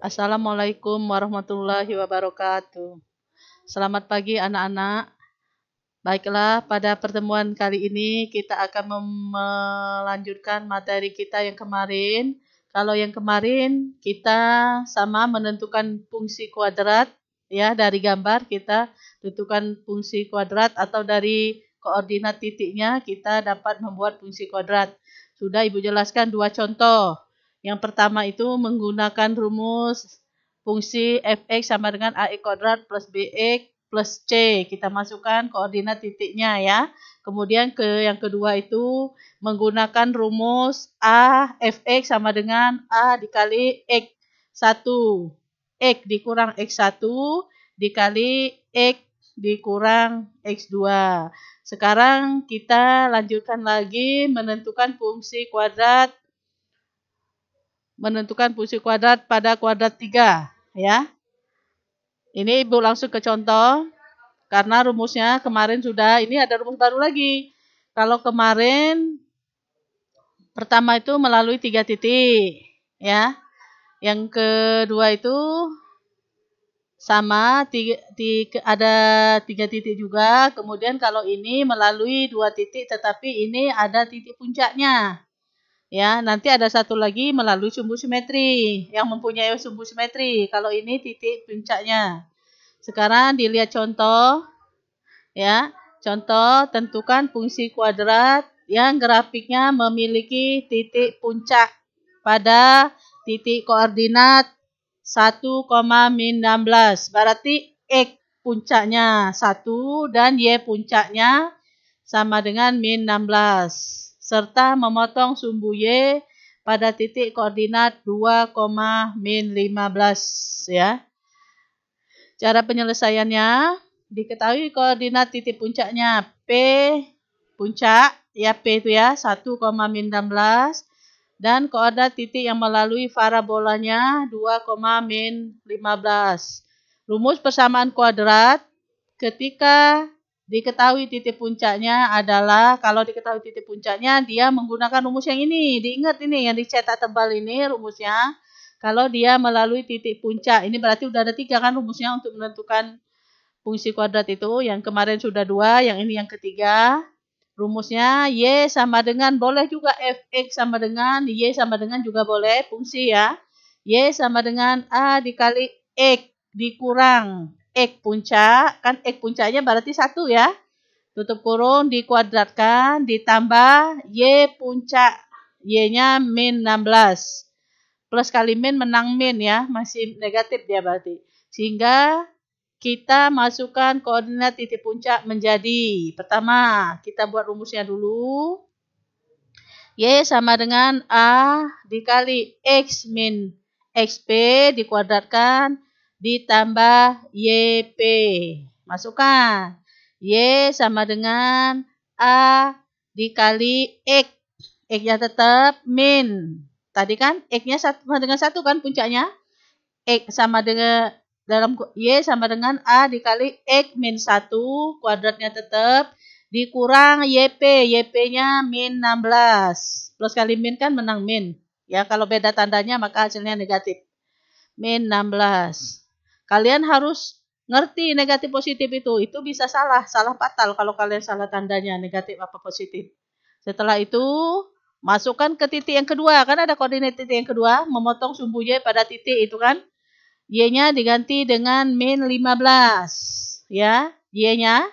Assalamualaikum warahmatullahi wabarakatuh. Selamat pagi anak-anak. Baiklah, pada pertemuan kali ini kita akan melanjutkan materi kita yang kemarin. Kalau yang kemarin kita sama menentukan fungsi kuadrat ya dari gambar kita tentukan fungsi kuadrat atau dari koordinat titiknya kita dapat membuat fungsi kuadrat. Sudah Ibu jelaskan dua contoh yang pertama itu menggunakan rumus fungsi fx sama dengan ax kuadrat plus bx plus c. Kita masukkan koordinat titiknya ya. Kemudian ke yang kedua itu menggunakan rumus a fx sama dengan a dikali x 1. x dikurang x 1 dikali x dikurang x2. Sekarang kita lanjutkan lagi menentukan fungsi kuadrat menentukan fungsi kuadrat pada kuadrat 3 ya. Ini Ibu langsung ke contoh karena rumusnya kemarin sudah ini ada rumus baru lagi. Kalau kemarin pertama itu melalui tiga titik ya. Yang kedua itu sama tiga, tiga, ada tiga titik juga. Kemudian kalau ini melalui dua titik tetapi ini ada titik puncaknya Ya, nanti ada satu lagi melalui sumbu simetri yang mempunyai sumbu simetri. Kalau ini titik puncaknya. Sekarang dilihat contoh ya. Contoh tentukan fungsi kuadrat yang grafiknya memiliki titik puncak pada titik koordinat 1, min 16. Berarti X puncaknya 1 dan Y puncaknya sama dengan min 16 serta memotong sumbu Y pada titik koordinat 2, min 15 ya. Cara penyelesaiannya diketahui koordinat titik puncaknya P puncak ya P itu ya 1, min 16 dan koordinat titik yang melalui parabolanya 2, min 15. Rumus persamaan kuadrat ketika Diketahui titik puncaknya adalah kalau diketahui titik puncaknya dia menggunakan rumus yang ini. Diingat ini yang dicetak tebal ini rumusnya. Kalau dia melalui titik puncak, ini berarti udah ada tiga kan rumusnya untuk menentukan fungsi kuadrat itu. Yang kemarin sudah dua, yang ini yang ketiga. Rumusnya Y sama dengan, boleh juga Fx sama dengan, Y sama dengan juga boleh fungsi ya. Y sama dengan A dikali X dikurang X puncak, kan X puncaknya berarti satu ya. Tutup kurung dikuadratkan, ditambah Y puncak, Y-nya min 16. Plus kali min menang min ya, masih negatif dia berarti. Sehingga kita masukkan koordinat titik puncak menjadi, pertama kita buat rumusnya dulu. Y sama dengan A dikali X min XP dikuadratkan, ditambah YP. Masukkan. Y sama dengan A dikali X. X-nya tetap min. Tadi kan X-nya sama dengan satu kan puncaknya. X sama dengan dalam Y sama dengan A dikali X min 1, kuadratnya tetap dikurang YP, YP-nya min 16. Plus kali min kan menang min. Ya, kalau beda tandanya maka hasilnya negatif. Min 16. Kalian harus ngerti negatif positif itu. Itu bisa salah, salah fatal kalau kalian salah tandanya negatif apa positif. Setelah itu masukkan ke titik yang kedua. Kan ada koordinat titik yang kedua, memotong sumbu Y pada titik itu kan. Y-nya diganti dengan min 15. Ya, Y-nya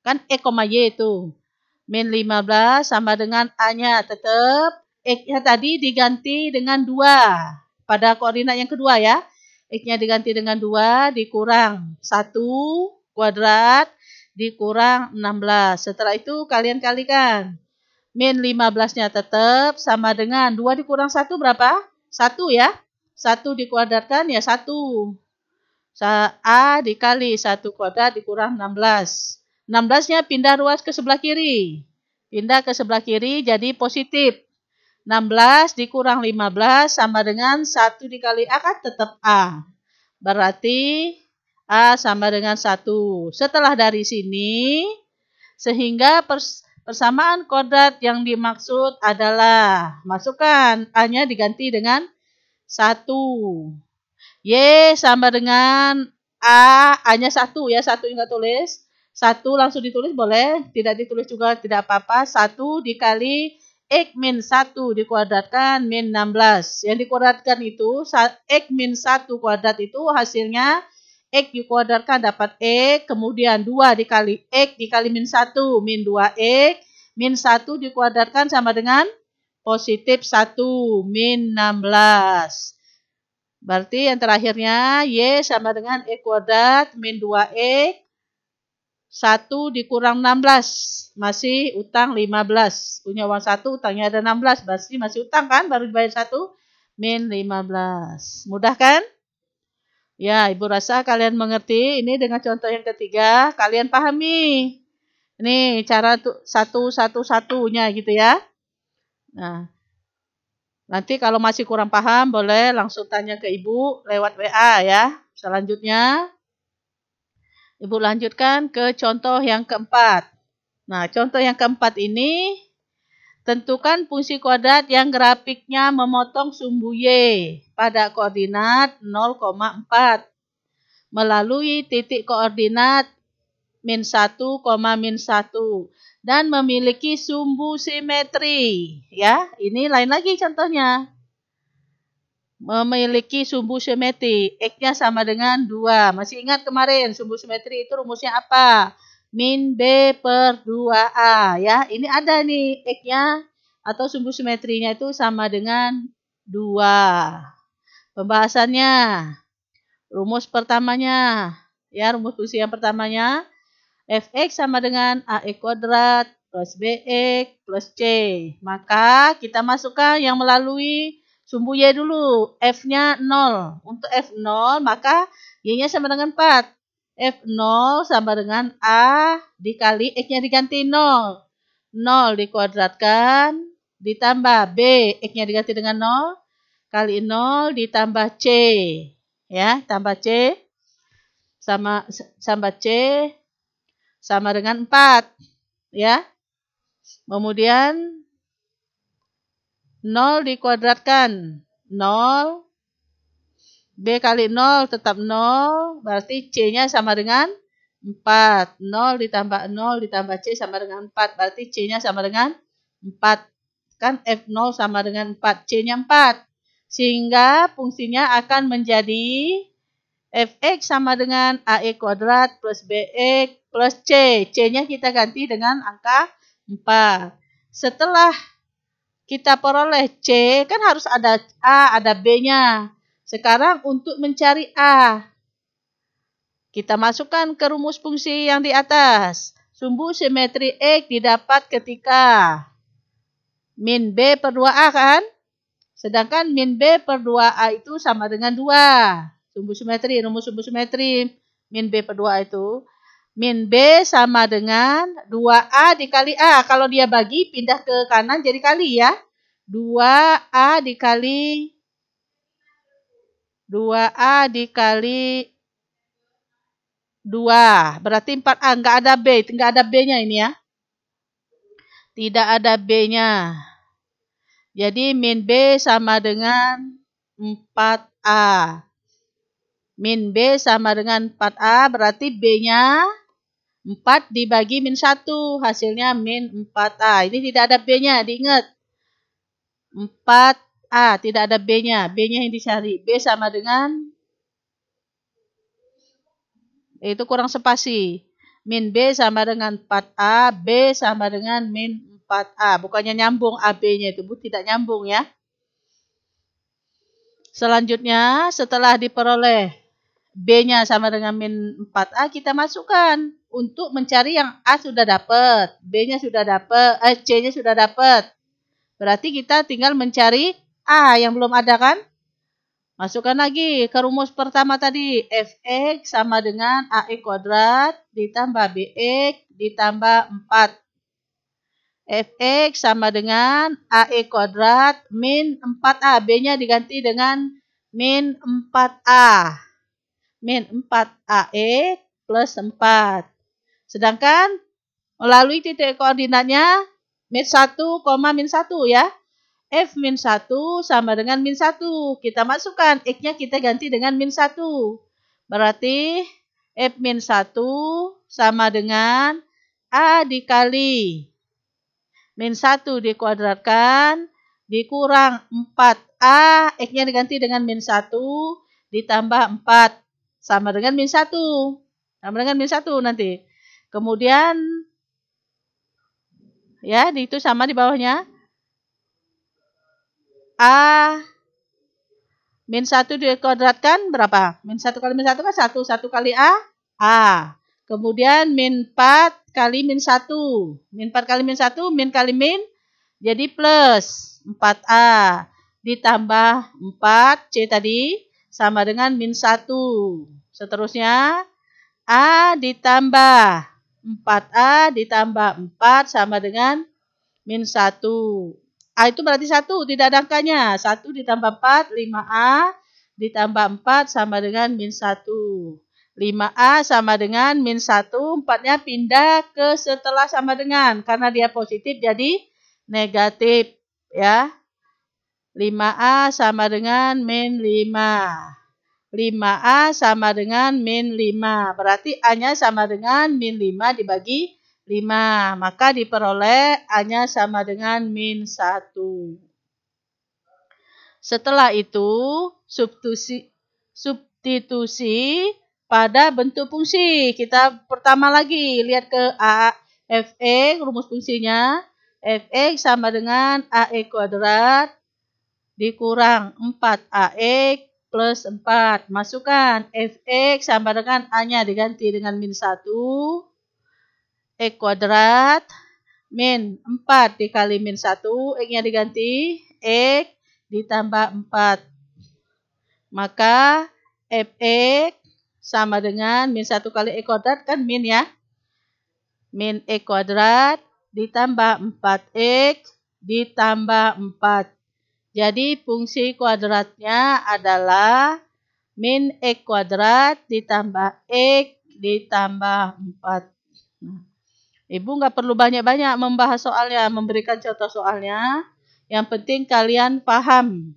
kan E, Y itu. Min 15 sama dengan A-nya tetap. E-nya tadi diganti dengan 2 pada koordinat yang kedua ya. X-nya diganti dengan 2 dikurang 1 kuadrat dikurang 16. Setelah itu kalian kalikan. Min 15-nya tetap sama dengan 2 dikurang 1 berapa? 1 ya. 1 dikuadratkan ya 1. A dikali 1 kuadrat dikurang 16. 16-nya pindah ruas ke sebelah kiri. Pindah ke sebelah kiri jadi positif. 16 dikurang 15 sama dengan 1 dikali A kan tetap A. Berarti A sama dengan 1. Setelah dari sini, sehingga persamaan kodrat yang dimaksud adalah, masukkan A-nya diganti dengan 1. Y sama dengan A, A-nya 1 ya, 1 enggak tulis. 1 langsung ditulis boleh, tidak ditulis juga tidak apa-apa. 1 dikali X min 1 dikuadratkan min 16. Yang dikuadratkan itu, X min 1 kuadrat itu hasilnya X dikuadratkan dapat X, kemudian 2 dikali X dikali min 1, min 2X, min 1 dikuadratkan sama dengan positif 1, min 16. Berarti yang terakhirnya Y sama dengan X kuadrat min 2X 1 dikurang 16 masih utang 15. Punya uang 1 utangnya ada 16 berarti masih utang kan baru dibayar 1 min 15. Mudah kan? Ya, Ibu rasa kalian mengerti. Ini dengan contoh yang ketiga, kalian pahami. Ini cara satu satu satunya gitu ya. Nah, nanti kalau masih kurang paham boleh langsung tanya ke Ibu lewat WA ya. Selanjutnya Ibu lanjutkan ke contoh yang keempat. Nah, contoh yang keempat ini tentukan fungsi kuadrat yang grafiknya memotong sumbu Y pada koordinat 0,4 melalui titik koordinat min 1, min 1 dan memiliki sumbu simetri. Ya, ini lain lagi contohnya memiliki sumbu simetri. X-nya sama dengan 2. Masih ingat kemarin sumbu simetri itu rumusnya apa? Min B per 2A ya. Ini ada nih X-nya atau sumbu simetrinya itu sama dengan 2. Pembahasannya rumus pertamanya ya rumus fungsi yang pertamanya fx sama dengan ae kuadrat plus bx plus c maka kita masukkan yang melalui sumbu Y dulu. F-nya 0. Untuk F0 maka Y-nya sama dengan 4. F0 sama dengan A dikali X-nya diganti 0. 0 dikuadratkan ditambah B. X-nya diganti dengan 0. Kali 0 ditambah C. Ya, tambah C. Sama, sama C sama dengan 4. Ya. Kemudian 0 dikuadratkan 0 B kali 0 tetap 0 berarti C-nya sama dengan 4 0 ditambah 0 ditambah C sama dengan 4 berarti C-nya sama dengan 4 kan F0 sama dengan 4 C-nya 4 sehingga fungsinya akan menjadi Fx sama dengan AE kuadrat plus BX plus C C-nya kita ganti dengan angka 4 setelah kita peroleh C kan harus ada A, ada B-nya. Sekarang untuk mencari A, kita masukkan ke rumus fungsi yang di atas. Sumbu simetri X didapat ketika min B per 2A kan? Sedangkan min B per 2A itu sama dengan 2. Sumbu simetri, rumus sumbu simetri min B per 2A itu. Min B sama dengan 2A dikali A. Kalau dia bagi, pindah ke kanan jadi kali ya. 2A dikali 2A dikali 2. Berarti 4A. Nggak ada B. Nggak ada B-nya ini ya. Tidak ada B-nya. Jadi min B sama dengan 4A. Min B sama dengan 4A. Berarti B-nya 4 dibagi min 1, hasilnya min 4A. Ini tidak ada B-nya, diingat. 4A, tidak ada B-nya. B-nya yang dicari. B sama dengan, itu kurang spasi. Min B sama dengan 4A, B sama dengan min 4A. Bukannya nyambung AB-nya itu, tidak nyambung ya. Selanjutnya, setelah diperoleh B-nya sama dengan min 4A, kita masukkan untuk mencari yang A sudah dapat, B-nya sudah dapat, eh, C-nya sudah dapat. Berarti kita tinggal mencari A yang belum ada kan? Masukkan lagi ke rumus pertama tadi. Fx sama dengan AE kuadrat ditambah BX ditambah 4. Fx sama dengan AE kuadrat min 4A. B-nya diganti dengan min 4A. Min 4AE plus 4. Sedangkan melalui titik koordinatnya min 1, min 1 ya. F min 1 sama dengan min 1. Kita masukkan. X-nya kita ganti dengan min 1. Berarti F min 1 sama dengan A dikali. Min 1 dikuadratkan dikurang 4A. X-nya diganti dengan min 1 ditambah 4. Sama dengan min 1. Sama dengan min 1 nanti. Kemudian ya di itu sama di bawahnya. A min 1 dikuadratkan berapa? Min 1 kali min 1 kan 1. 1 kali A, A. Kemudian min 4 kali min 1. Min 4 kali min 1, min kali min. Jadi plus 4A. Ditambah 4C tadi sama dengan min 1. Seterusnya A ditambah 4A ditambah 4 sama dengan min 1. A itu berarti 1, tidak ada angkanya. 1 ditambah 4, 5A ditambah 4 sama dengan min 1. 5A sama dengan min 1, 4-nya pindah ke setelah sama dengan. Karena dia positif jadi negatif. ya. 5A sama dengan min 5. 5A sama dengan min 5. Berarti A-nya sama dengan min 5 dibagi 5. Maka diperoleh A-nya sama dengan min 1. Setelah itu, substitusi, substitusi pada bentuk fungsi. Kita pertama lagi lihat ke A, Fx, rumus fungsinya. Fx sama dengan AE kuadrat dikurang 4AX plus 4. Masukkan fx sama dengan A-nya diganti dengan min 1. E kuadrat min 4 dikali min 1. X-nya diganti. X ditambah 4. Maka fx sama dengan min 1 kali E kuadrat kan min ya. Min E kuadrat ditambah 4X ditambah 4. Jadi fungsi kuadratnya adalah min x kuadrat ditambah x ditambah 4. Nah, Ibu nggak perlu banyak-banyak membahas soalnya, memberikan contoh soalnya. Yang penting kalian paham.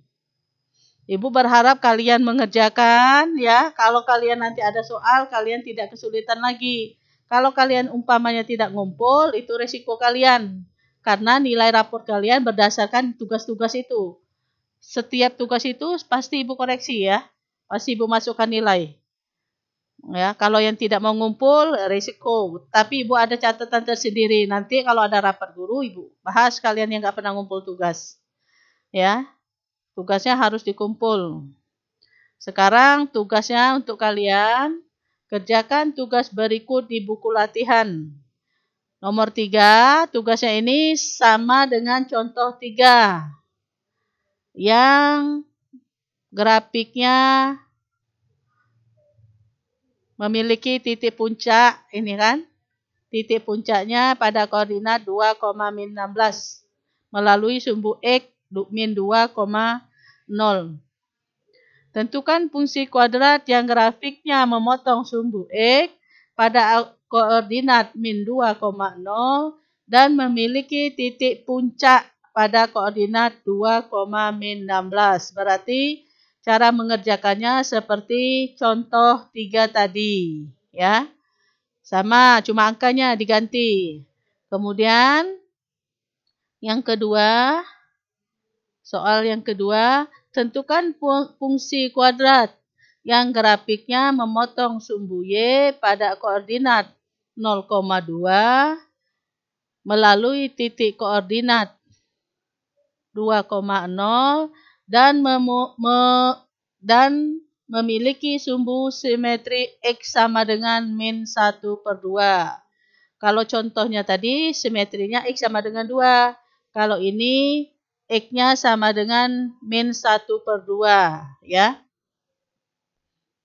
Ibu berharap kalian mengerjakan ya. Kalau kalian nanti ada soal, kalian tidak kesulitan lagi. Kalau kalian umpamanya tidak ngumpul, itu resiko kalian. Karena nilai rapor kalian berdasarkan tugas-tugas itu setiap tugas itu pasti ibu koreksi ya pasti ibu masukkan nilai ya kalau yang tidak mau ngumpul risiko tapi ibu ada catatan tersendiri nanti kalau ada rapat guru ibu bahas kalian yang nggak pernah ngumpul tugas ya tugasnya harus dikumpul sekarang tugasnya untuk kalian kerjakan tugas berikut di buku latihan nomor tiga tugasnya ini sama dengan contoh tiga yang grafiknya memiliki titik puncak ini kan titik puncaknya pada koordinat 2,16 melalui sumbu X min 2,0. Tentukan fungsi kuadrat yang grafiknya memotong sumbu X pada koordinat min 2,0 dan memiliki titik puncak pada koordinat 2, 16. Berarti cara mengerjakannya seperti contoh 3 tadi. ya Sama, cuma angkanya diganti. Kemudian, yang kedua, soal yang kedua, tentukan fungsi kuadrat yang grafiknya memotong sumbu Y pada koordinat 0,2 melalui titik koordinat 2,0 dan memu, me, dan memiliki sumbu simetri X sama dengan min 1 per 2. Kalau contohnya tadi simetrinya X sama dengan 2. Kalau ini X-nya sama dengan min 1 per 2 ya.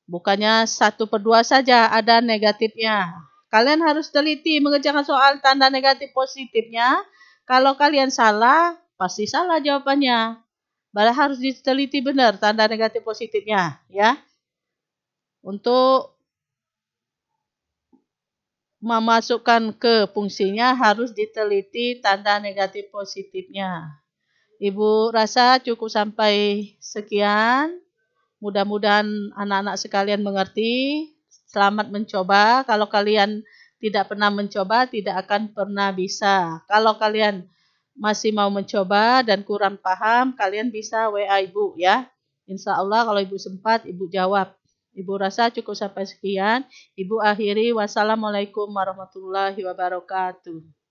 Bukannya 1 per 2 saja ada negatifnya. Kalian harus teliti mengerjakan soal tanda negatif positifnya. Kalau kalian salah, Pasti salah jawabannya. Malah harus diteliti benar tanda negatif positifnya, ya. Untuk memasukkan ke fungsinya harus diteliti tanda negatif positifnya. Ibu rasa cukup sampai sekian. Mudah-mudahan anak-anak sekalian mengerti. Selamat mencoba. Kalau kalian tidak pernah mencoba, tidak akan pernah bisa. Kalau kalian masih mau mencoba dan kurang paham, kalian bisa WA Ibu ya. Insya Allah kalau Ibu sempat, Ibu jawab. Ibu rasa cukup sampai sekian. Ibu akhiri. Wassalamualaikum warahmatullahi wabarakatuh.